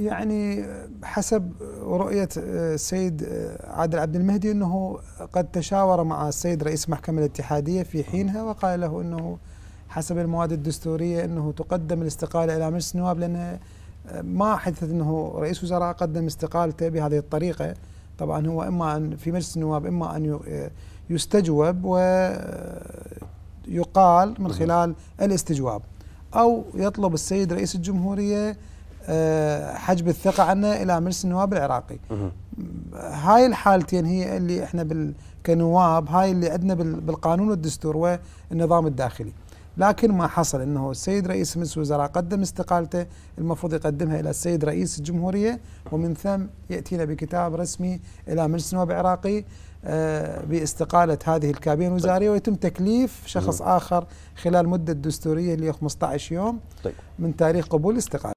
يعني حسب رؤية آه، السيد آه، عادل عبد المهدي أنه قد تشاور مع السيد رئيس المحكمة الاتحادية في حينها وقال له أنه حسب المواد الدستورية أنه تقدم الاستقالة إلى مجلس النواب لأن آه، ما حدثت أنه رئيس وزراء قدم استقالته بهذه الطريقة طبعا هو إما أن في مجلس النواب إما أن يستجوب ويقال من خلال الاستجواب أو يطلب السيد رئيس الجمهورية آه، حجب الثقة عنا إلى مجلس النواب العراقي هاي الحالتين هي اللي احنا بال كنواب هاي اللي عندنا بالقانون والدستور والنظام الداخلي لكن ما حصل انه السيد رئيس مجلس الوزراء قدم استقالته المفروض يقدمها الى السيد رئيس الجمهوريه ومن ثم ياتينا بكتاب رسمي الى مجلس النواب العراقي آه، باستقاله هذه الكابينه الوزاريه ويتم تكليف شخص اخر خلال مده دستوريه اللي هي 15 يوم طيب. من تاريخ قبول الاستقاله